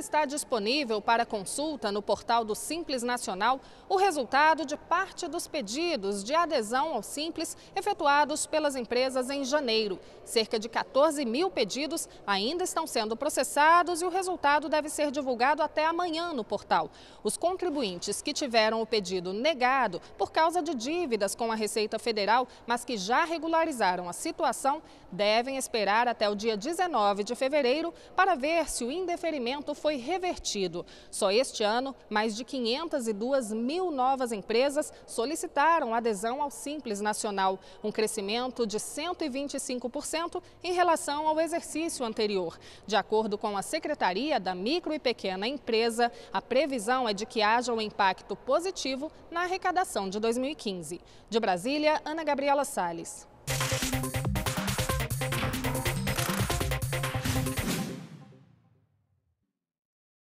está disponível para consulta no portal do Simples Nacional o resultado de parte dos pedidos de adesão ao Simples efetuados pelas empresas em janeiro. Cerca de 14 mil pedidos ainda estão sendo processados e o resultado deve ser divulgado até amanhã no portal. Os contribuintes que tiveram o pedido negado por causa de dívidas com a Receita Federal, mas que já regularizaram a situação, devem esperar até o dia 19 de fevereiro para ver se o indeferimento foi foi revertido. Só este ano, mais de 502 mil novas empresas solicitaram adesão ao Simples Nacional, um crescimento de 125% em relação ao exercício anterior. De acordo com a Secretaria da Micro e Pequena Empresa, a previsão é de que haja um impacto positivo na arrecadação de 2015. De Brasília, Ana Gabriela Salles.